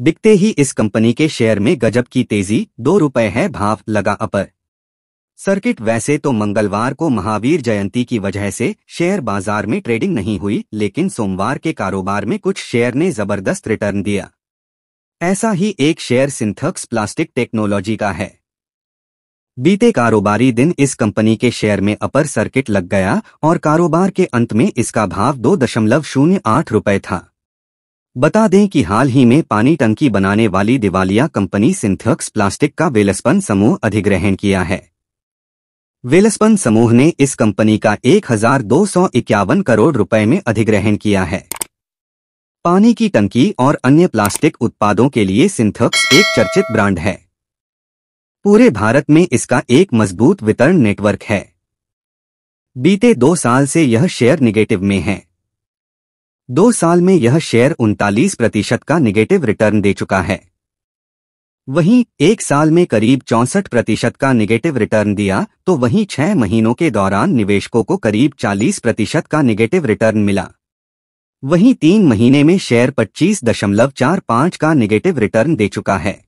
दिखते ही इस कंपनी के शेयर में गजब की तेजी दो रुपए है भाव लगा अपर सर्किट वैसे तो मंगलवार को महावीर जयंती की वजह से शेयर बाजार में ट्रेडिंग नहीं हुई लेकिन सोमवार के कारोबार में कुछ शेयर ने जबरदस्त रिटर्न दिया ऐसा ही एक शेयर सिंथक्स प्लास्टिक टेक्नोलॉजी का है बीते कारोबारी दिन इस कंपनी के शेयर में अपर सर्किट लग गया और कारोबार के अंत में इसका भाव दो दशमलव शून्य आठ रुपये था बता दें कि हाल ही में पानी टंकी बनाने वाली दिवालिया कंपनी सिंथक्स प्लास्टिक का वेलस्पन समूह अधिग्रहण किया है वेलस्पन समूह ने इस कंपनी का एक करोड़ रुपए में अधिग्रहण किया है पानी की टंकी और अन्य प्लास्टिक उत्पादों के लिए सिंथक्स एक चर्चित ब्रांड है पूरे भारत में इसका एक मजबूत वितरण नेटवर्क है बीते दो साल से यह शेयर निगेटिव में है दो साल में यह शेयर उनतालीस प्रतिशत का निगेटिव रिटर्न दे चुका है वहीं एक साल में करीब चौंसठ प्रतिशत का निगेटिव रिटर्न दिया तो वहीं छह महीनों के दौरान निवेशकों को करीब 40 प्रतिशत का निगेटिव रिटर्न मिला वहीं तीन महीने में शेयर 25.45 का निगेटिव रिटर्न दे चुका है